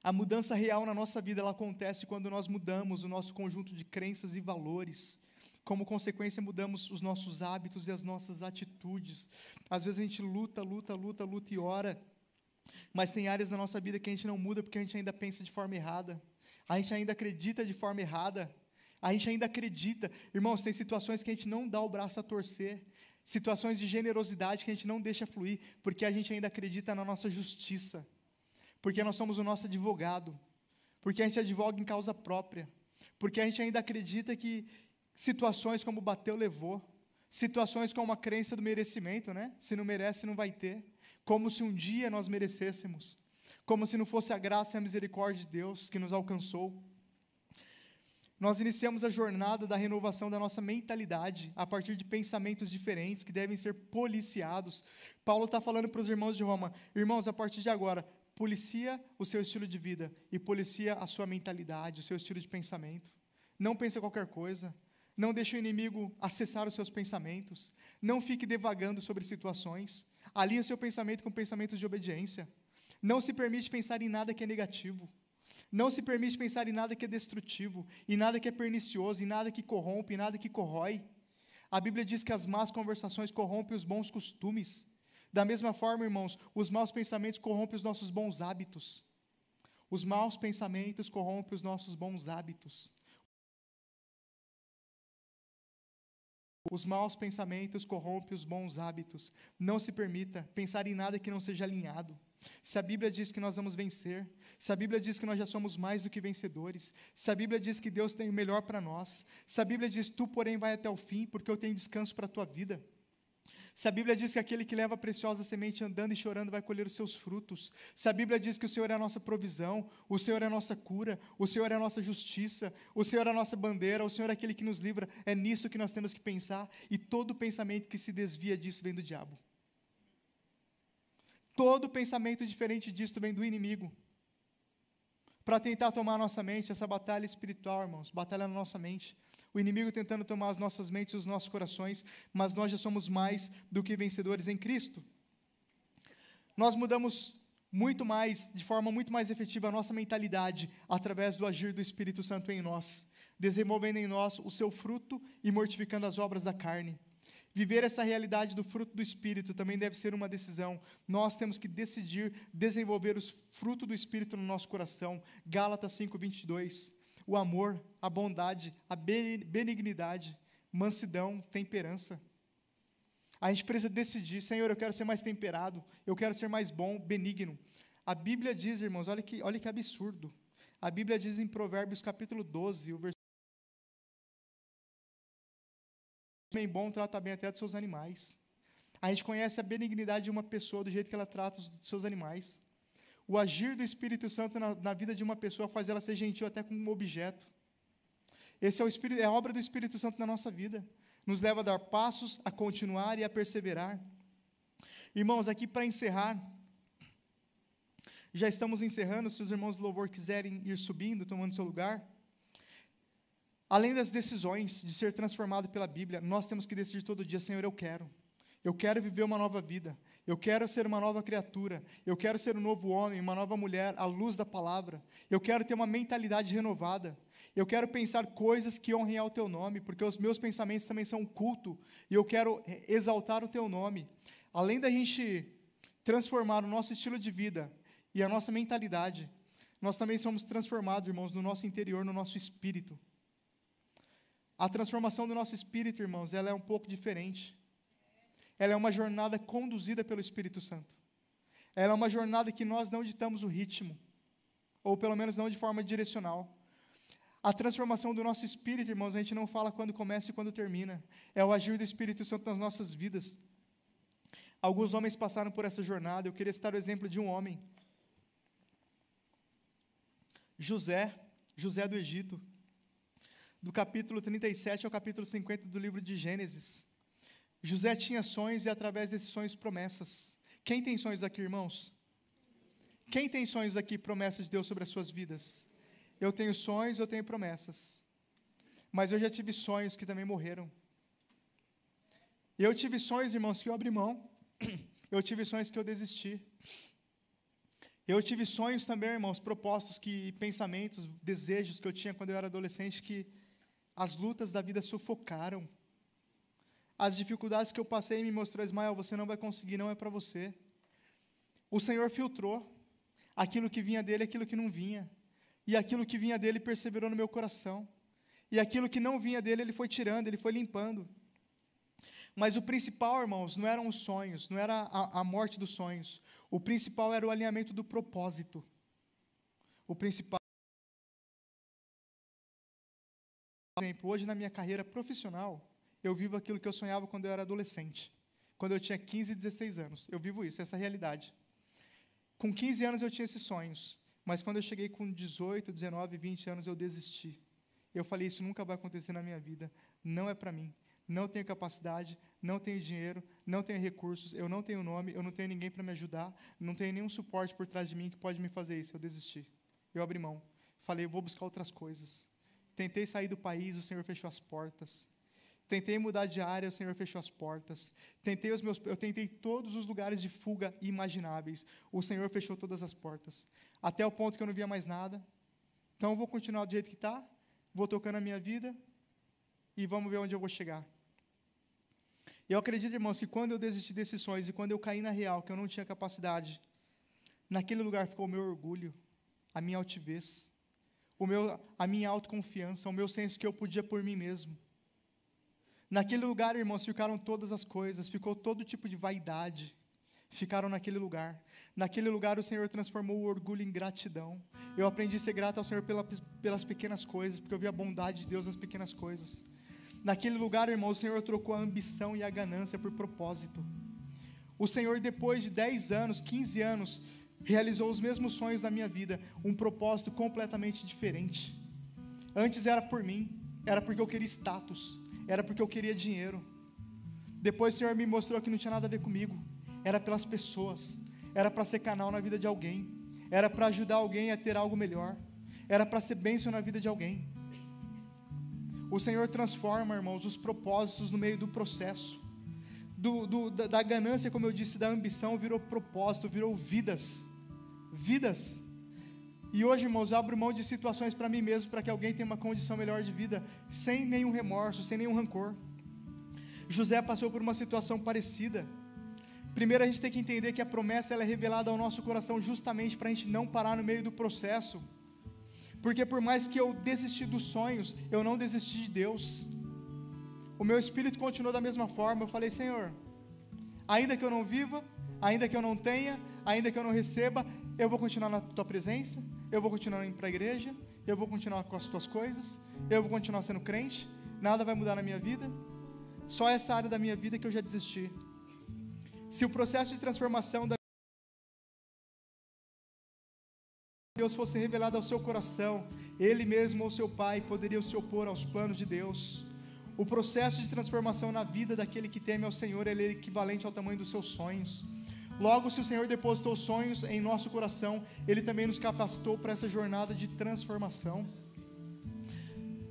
A mudança real na nossa vida ela acontece quando nós mudamos o nosso conjunto de crenças e valores. Como consequência, mudamos os nossos hábitos e as nossas atitudes. Às vezes a gente luta, luta, luta, luta e ora, mas tem áreas na nossa vida que a gente não muda porque a gente ainda pensa de forma errada. A gente ainda acredita de forma errada. A gente ainda acredita. Irmãos, tem situações que a gente não dá o braço a torcer. Situações de generosidade que a gente não deixa fluir, porque a gente ainda acredita na nossa justiça. Porque nós somos o nosso advogado. Porque a gente advoga em causa própria. Porque a gente ainda acredita que situações como bateu, levou. Situações como a crença do merecimento, né? Se não merece, não vai ter. Como se um dia nós merecêssemos como se não fosse a graça e a misericórdia de Deus que nos alcançou. Nós iniciamos a jornada da renovação da nossa mentalidade a partir de pensamentos diferentes que devem ser policiados. Paulo está falando para os irmãos de Roma: irmãos, a partir de agora, policia o seu estilo de vida e policia a sua mentalidade, o seu estilo de pensamento. Não pense qualquer coisa. Não deixe o inimigo acessar os seus pensamentos. Não fique devagando sobre situações. Alinhe o seu pensamento com pensamentos de obediência. Não se permite pensar em nada que é negativo. Não se permite pensar em nada que é destrutivo, em nada que é pernicioso, em nada que corrompe, em nada que corrói. A Bíblia diz que as más conversações corrompem os bons costumes. Da mesma forma, irmãos, os maus pensamentos corrompem os nossos bons hábitos. Os maus pensamentos corrompem os nossos bons hábitos. Os maus pensamentos corrompem os bons hábitos. Não se permita pensar em nada que não seja alinhado. Se a Bíblia diz que nós vamos vencer, se a Bíblia diz que nós já somos mais do que vencedores, se a Bíblia diz que Deus tem o melhor para nós, se a Bíblia diz tu, porém, vai até o fim, porque eu tenho descanso para a tua vida. Se a Bíblia diz que aquele que leva a preciosa semente andando e chorando vai colher os seus frutos, se a Bíblia diz que o Senhor é a nossa provisão, o Senhor é a nossa cura, o Senhor é a nossa justiça, o Senhor é a nossa bandeira, o Senhor é aquele que nos livra, é nisso que nós temos que pensar, e todo pensamento que se desvia disso vem do diabo. Todo pensamento diferente disto vem do inimigo. Para tentar tomar a nossa mente, essa batalha espiritual, irmãos, batalha na nossa mente. O inimigo tentando tomar as nossas mentes e os nossos corações, mas nós já somos mais do que vencedores em Cristo. Nós mudamos muito mais, de forma muito mais efetiva, a nossa mentalidade através do agir do Espírito Santo em nós, desenvolvendo em nós o seu fruto e mortificando as obras da carne. Viver essa realidade do fruto do Espírito também deve ser uma decisão. Nós temos que decidir desenvolver o fruto do Espírito no nosso coração. Gálatas 22. O amor, a bondade, a benignidade, mansidão, temperança. A gente precisa decidir, Senhor, eu quero ser mais temperado, eu quero ser mais bom, benigno. A Bíblia diz, irmãos, olha que, olha que absurdo. A Bíblia diz em Provérbios capítulo 12, o versículo Bem bom trata bem até dos seus animais. A gente conhece a benignidade de uma pessoa do jeito que ela trata os seus animais. O agir do Espírito Santo na, na vida de uma pessoa faz ela ser gentil até com um objeto. Esse é, o Espírito, é a obra do Espírito Santo na nossa vida. Nos leva a dar passos, a continuar e a perseverar. Irmãos, aqui para encerrar, já estamos encerrando. Se os irmãos do louvor quiserem ir subindo, tomando seu lugar. Além das decisões de ser transformado pela Bíblia, nós temos que decidir todo dia, Senhor, eu quero. Eu quero viver uma nova vida. Eu quero ser uma nova criatura. Eu quero ser um novo homem, uma nova mulher, à luz da palavra. Eu quero ter uma mentalidade renovada. Eu quero pensar coisas que honrem ao teu nome, porque os meus pensamentos também são um culto. E eu quero eh, exaltar o teu nome. Além da gente transformar o nosso estilo de vida e a nossa mentalidade, nós também somos transformados, irmãos, no nosso interior, no nosso espírito. A transformação do nosso espírito, irmãos, ela é um pouco diferente. Ela é uma jornada conduzida pelo Espírito Santo. Ela é uma jornada que nós não ditamos o ritmo, ou pelo menos não de forma direcional. A transformação do nosso espírito, irmãos, a gente não fala quando começa e quando termina. É o agir do Espírito Santo nas nossas vidas. Alguns homens passaram por essa jornada. Eu queria citar o exemplo de um homem. José, José do Egito do capítulo 37 ao capítulo 50 do livro de Gênesis. José tinha sonhos e, através desses sonhos, promessas. Quem tem sonhos aqui, irmãos? Quem tem sonhos aqui, promessas de Deus sobre as suas vidas? Eu tenho sonhos, eu tenho promessas. Mas eu já tive sonhos que também morreram. Eu tive sonhos, irmãos, que eu abri mão. Eu tive sonhos que eu desisti. Eu tive sonhos também, irmãos, propostos que pensamentos, desejos que eu tinha quando eu era adolescente que as lutas da vida sufocaram. As dificuldades que eu passei me mostrou, Ismael, você não vai conseguir, não é para você. O Senhor filtrou aquilo que vinha dele, aquilo que não vinha. E aquilo que vinha dele perseverou no meu coração. E aquilo que não vinha dele, ele foi tirando, ele foi limpando. Mas o principal, irmãos, não eram os sonhos, não era a, a morte dos sonhos. O principal era o alinhamento do propósito. O principal exemplo, hoje na minha carreira profissional, eu vivo aquilo que eu sonhava quando eu era adolescente, quando eu tinha 15, 16 anos. Eu vivo isso, essa realidade. Com 15 anos eu tinha esses sonhos, mas quando eu cheguei com 18, 19, 20 anos eu desisti. Eu falei isso nunca vai acontecer na minha vida, não é para mim. Não tenho capacidade, não tenho dinheiro, não tenho recursos, eu não tenho nome, eu não tenho ninguém para me ajudar, não tenho nenhum suporte por trás de mim que pode me fazer isso. Eu desisti. Eu abri mão. Falei, vou buscar outras coisas. Tentei sair do país, o Senhor fechou as portas. Tentei mudar de área, o Senhor fechou as portas. Tentei os meus, eu tentei todos os lugares de fuga imagináveis. O Senhor fechou todas as portas, até o ponto que eu não via mais nada. Então eu vou continuar do jeito que está, vou tocando a minha vida e vamos ver onde eu vou chegar. Eu acredito, irmãos, que quando eu desisti desses sonhos e quando eu caí na real, que eu não tinha capacidade, naquele lugar ficou o meu orgulho, a minha altivez, o meu, a minha autoconfiança, o meu senso que eu podia por mim mesmo. Naquele lugar, irmãos, ficaram todas as coisas, ficou todo tipo de vaidade, ficaram naquele lugar. Naquele lugar, o Senhor transformou o orgulho em gratidão. Eu aprendi a ser grato ao Senhor pela, pelas pequenas coisas, porque eu vi a bondade de Deus nas pequenas coisas. Naquele lugar, irmão, o Senhor trocou a ambição e a ganância por propósito. O Senhor, depois de 10 anos, 15 anos, realizou os mesmos sonhos da minha vida, um propósito completamente diferente. Antes era por mim, era porque eu queria status, era porque eu queria dinheiro. Depois o Senhor me mostrou que não tinha nada a ver comigo, era pelas pessoas, era para ser canal na vida de alguém, era para ajudar alguém a ter algo melhor, era para ser bênção na vida de alguém. O Senhor transforma, irmãos, os propósitos no meio do processo. Do, do, da, da ganância, como eu disse, da ambição virou propósito, virou vidas vidas. E hoje, irmãos, abro mão de situações para mim mesmo, para que alguém tenha uma condição melhor de vida, sem nenhum remorso, sem nenhum rancor. José passou por uma situação parecida. Primeiro, a gente tem que entender que a promessa ela é revelada ao nosso coração justamente para a gente não parar no meio do processo. Porque por mais que eu desisti dos sonhos, eu não desisti de Deus. O meu espírito continuou da mesma forma. Eu falei, Senhor, ainda que eu não viva, ainda que eu não tenha, ainda que eu não receba, eu vou continuar na tua presença, eu vou continuar indo para a igreja, eu vou continuar com as tuas coisas, eu vou continuar sendo crente, nada vai mudar na minha vida, só essa área da minha vida que eu já desisti. Se o processo de transformação da Deus fosse revelado ao seu coração, ele mesmo ou seu pai poderia se opor aos planos de Deus. O processo de transformação na vida daquele que teme ao Senhor é equivalente ao tamanho dos seus sonhos. Logo, se o Senhor depositou sonhos em nosso coração, Ele também nos capacitou para essa jornada de transformação.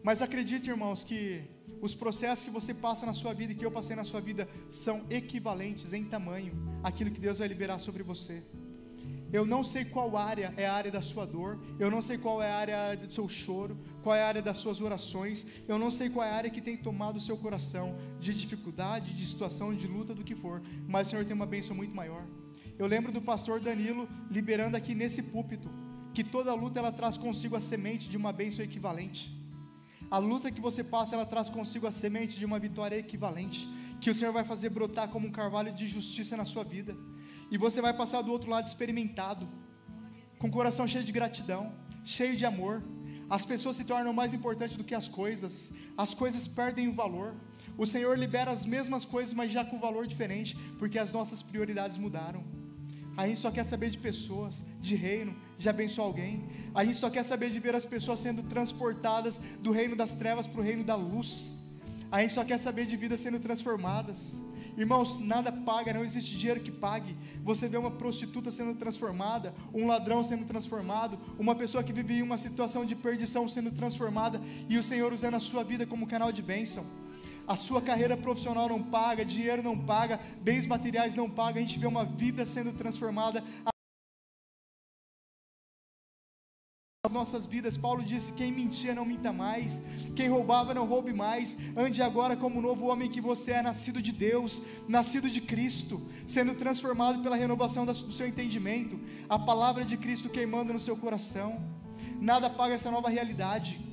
Mas acredite, irmãos, que os processos que você passa na sua vida e que eu passei na sua vida são equivalentes em tamanho àquilo que Deus vai liberar sobre você. Eu não sei qual área é a área da sua dor, eu não sei qual é a área do seu choro, qual é a área das suas orações, eu não sei qual é a área que tem tomado o seu coração de dificuldade, de situação, de luta, do que for, mas o Senhor tem uma bênção muito maior. Eu lembro do pastor Danilo liberando aqui nesse púlpito que toda luta ela traz consigo a semente de uma bênção equivalente. A luta que você passa, ela traz consigo a semente de uma vitória equivalente, que o Senhor vai fazer brotar como um carvalho de justiça na sua vida. E você vai passar do outro lado experimentado, com o coração cheio de gratidão, cheio de amor. As pessoas se tornam mais importantes do que as coisas, as coisas perdem o valor. O Senhor libera as mesmas coisas, mas já com valor diferente, porque as nossas prioridades mudaram. A gente só quer saber de pessoas, de reino, de abençoar alguém. A gente só quer saber de ver as pessoas sendo transportadas do reino das trevas para o reino da luz. A gente só quer saber de vidas sendo transformadas. Irmãos, nada paga, não existe dinheiro que pague. Você vê uma prostituta sendo transformada, um ladrão sendo transformado, uma pessoa que vive em uma situação de perdição sendo transformada e o Senhor usando a sua vida como canal de bênção a sua carreira profissional não paga, dinheiro não paga, bens materiais não paga, a gente vê uma vida sendo transformada. As nossas vidas, Paulo disse: quem mentia não minta mais, quem roubava não roube mais, ande agora como o novo homem que você é, nascido de Deus, nascido de Cristo, sendo transformado pela renovação do seu entendimento, a palavra de Cristo queimando no seu coração. Nada paga essa nova realidade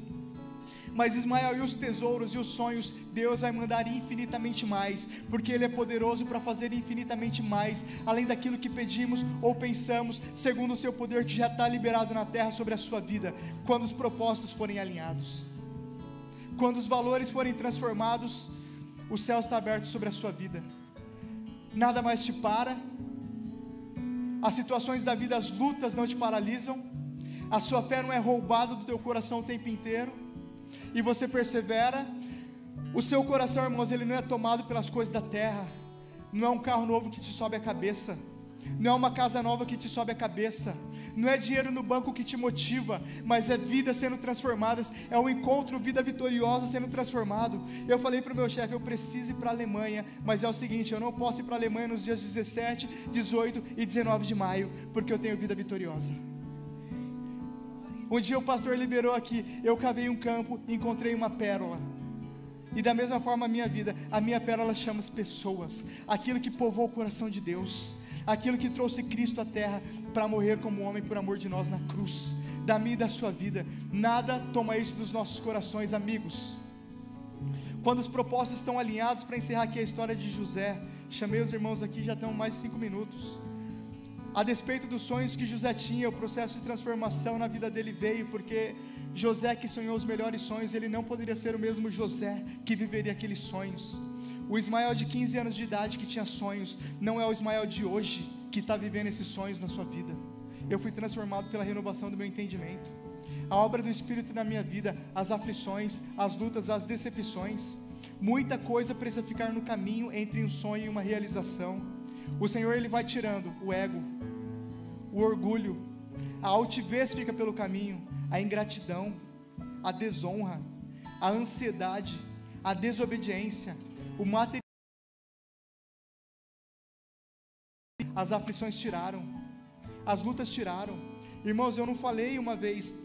mas Ismael e os tesouros e os sonhos, Deus vai mandar infinitamente mais, porque Ele é poderoso para fazer infinitamente mais, além daquilo que pedimos ou pensamos, segundo o seu poder que já está liberado na terra sobre a sua vida, quando os propósitos forem alinhados, quando os valores forem transformados, o céu está aberto sobre a sua vida, nada mais te para, as situações da vida, as lutas não te paralisam, a sua fé não é roubada do teu coração o tempo inteiro e você persevera, o seu coração, irmãos, ele não é tomado pelas coisas da terra, não é um carro novo que te sobe a cabeça, não é uma casa nova que te sobe a cabeça, não é dinheiro no banco que te motiva, mas é vida sendo transformadas, é um encontro, vida vitoriosa sendo transformado. Eu falei para o meu chefe, eu preciso ir para a Alemanha, mas é o seguinte, eu não posso ir para a Alemanha nos dias 17, 18 e 19 de maio, porque eu tenho vida vitoriosa. Um dia o pastor liberou aqui, eu cavei um campo e encontrei uma pérola. E da mesma forma a minha vida, a minha pérola chama as pessoas, aquilo que povoou o coração de Deus, aquilo que trouxe Cristo à terra para morrer como homem por amor de nós na cruz, da minha e da sua vida. Nada toma isso dos nossos corações, amigos. Quando os propósitos estão alinhados, para encerrar aqui a história de José, chamei os irmãos aqui, já estão mais cinco minutos. A despeito dos sonhos que José tinha, o processo de transformação na vida dele veio, porque José que sonhou os melhores sonhos, ele não poderia ser o mesmo José que viveria aqueles sonhos. O Ismael de 15 anos de idade que tinha sonhos, não é o Ismael de hoje que está vivendo esses sonhos na sua vida. Eu fui transformado pela renovação do meu entendimento. A obra do Espírito na minha vida, as aflições, as lutas, as decepções. Muita coisa precisa ficar no caminho entre um sonho e uma realização. O Senhor ele vai tirando o ego, o orgulho, a altivez fica pelo caminho, a ingratidão, a desonra, a ansiedade, a desobediência, o material. As aflições tiraram, as lutas tiraram. Irmãos, eu não falei uma vez,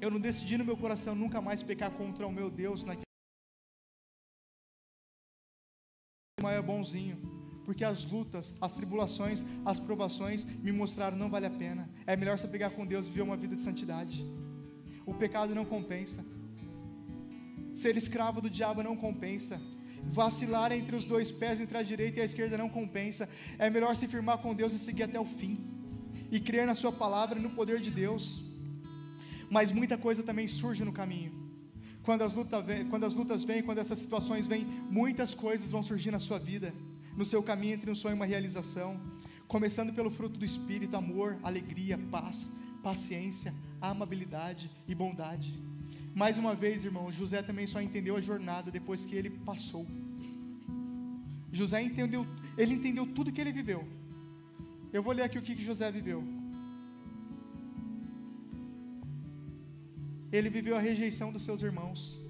eu não decidi no meu coração nunca mais pecar contra o meu Deus naquele. Mas é bonzinho porque as lutas, as tribulações, as provações me mostraram não vale a pena. É melhor você pegar com Deus e viver uma vida de santidade. O pecado não compensa. Ser escravo do diabo não compensa. Vacilar entre os dois pés, entre a direita e a esquerda não compensa. É melhor se firmar com Deus e seguir até o fim. E crer na sua palavra e no poder de Deus. Mas muita coisa também surge no caminho. Quando as, lutas vêm, quando essas situações vêm, muitas coisas vão surgir na sua vida no seu caminho entre um sonho e uma realização, começando pelo fruto do Espírito, amor, alegria, paz, paciência, amabilidade e bondade. Mais uma vez, irmão, José também só entendeu a jornada depois que ele passou. José entendeu, ele entendeu tudo que ele viveu. Eu vou ler aqui o que José viveu. Ele viveu a rejeição dos seus irmãos,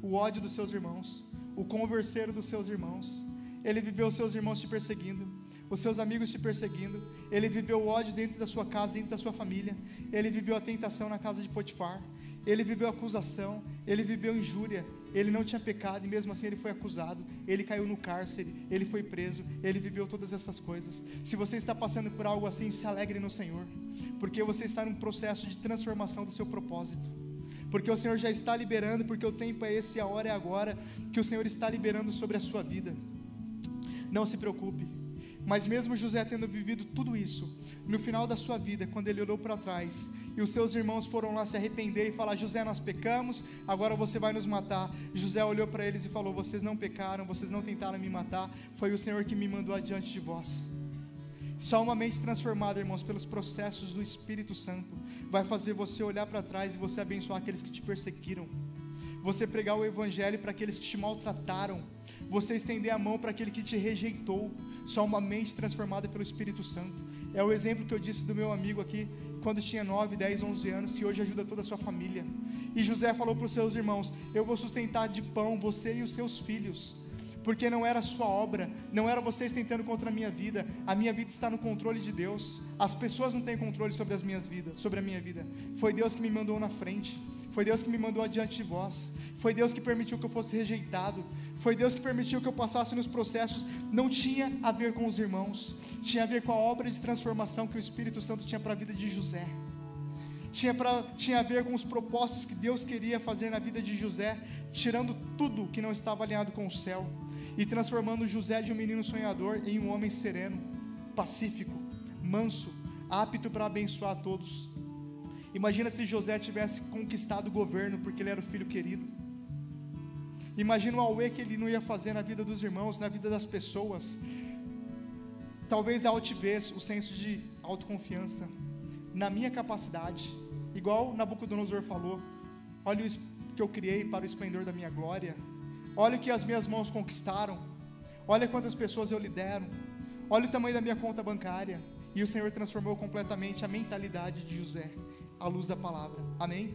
o ódio dos seus irmãos, o converseiro dos seus irmãos, ele viveu os seus irmãos te perseguindo, os seus amigos te perseguindo, ele viveu o ódio dentro da sua casa, dentro da sua família, ele viveu a tentação na casa de Potifar, ele viveu acusação, ele viveu injúria, ele não tinha pecado e mesmo assim ele foi acusado, ele caiu no cárcere, ele foi preso, ele viveu todas essas coisas. Se você está passando por algo assim, se alegre no Senhor, porque você está num processo de transformação do seu propósito porque o Senhor já está liberando, porque o tempo é esse, a hora é agora, que o Senhor está liberando sobre a sua vida. Não se preocupe. Mas mesmo José tendo vivido tudo isso, no final da sua vida, quando ele olhou para trás e os seus irmãos foram lá se arrepender e falar: José, nós pecamos, agora você vai nos matar. José olhou para eles e falou: Vocês não pecaram, vocês não tentaram me matar, foi o Senhor que me mandou adiante de vós. Só uma mente transformada, irmãos, pelos processos do Espírito Santo, vai fazer você olhar para trás e você abençoar aqueles que te perseguiram você pregar o evangelho para aqueles que te maltrataram, você estender a mão para aquele que te rejeitou. Só uma mente transformada pelo Espírito Santo. É o exemplo que eu disse do meu amigo aqui, quando tinha 9, 10, 11 anos, que hoje ajuda toda a sua família. E José falou para os seus irmãos: Eu vou sustentar de pão você e os seus filhos porque não era sua obra, não era vocês tentando contra a minha vida. A minha vida está no controle de Deus. As pessoas não têm controle sobre as minhas vidas, sobre a minha vida. Foi Deus que me mandou na frente. Foi Deus que me mandou adiante de vós. Foi Deus que permitiu que eu fosse rejeitado. Foi Deus que permitiu que eu passasse nos processos. Não tinha a ver com os irmãos. Tinha a ver com a obra de transformação que o Espírito Santo tinha para a vida de José. Tinha, pra, tinha a ver com os propósitos que Deus queria fazer na vida de José, tirando tudo que não estava alinhado com o céu e transformando José de um menino sonhador em um homem sereno, pacífico, manso, apto para abençoar todos. Imagina se José tivesse conquistado o governo porque ele era o filho querido. Imagina o auê que ele não ia fazer na vida dos irmãos, na vida das pessoas. Talvez a altivez, o senso de autoconfiança na minha capacidade, igual Nabucodonosor falou. Olha o que eu criei para o esplendor da minha glória. Olha o que as minhas mãos conquistaram. Olha quantas pessoas eu lhe deram. Olha o tamanho da minha conta bancária. E o Senhor transformou completamente a mentalidade de José à luz da palavra. Amém?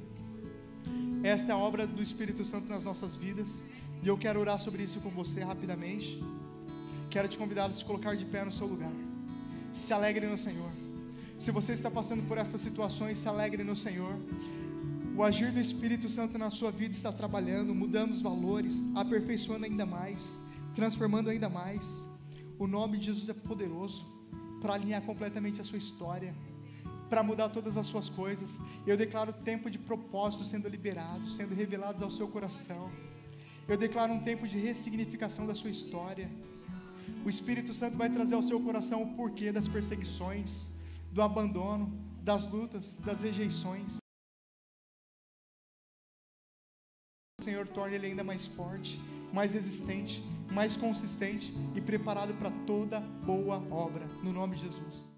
Esta é a obra do Espírito Santo nas nossas vidas. E eu quero orar sobre isso com você rapidamente. Quero te convidar a se colocar de pé no seu lugar. Se alegre no Senhor. Se você está passando por estas situações, se alegre no Senhor. O agir do Espírito Santo na sua vida está trabalhando, mudando os valores, aperfeiçoando ainda mais, transformando ainda mais. O nome de Jesus é poderoso para alinhar completamente a sua história para mudar todas as suas coisas. Eu declaro tempo de propósito sendo liberado, sendo revelados ao seu coração. Eu declaro um tempo de ressignificação da sua história. O Espírito Santo vai trazer ao seu coração o porquê das perseguições, do abandono, das lutas, das rejeições. O Senhor torna ele ainda mais forte, mais resistente, mais consistente e preparado para toda boa obra, no nome de Jesus.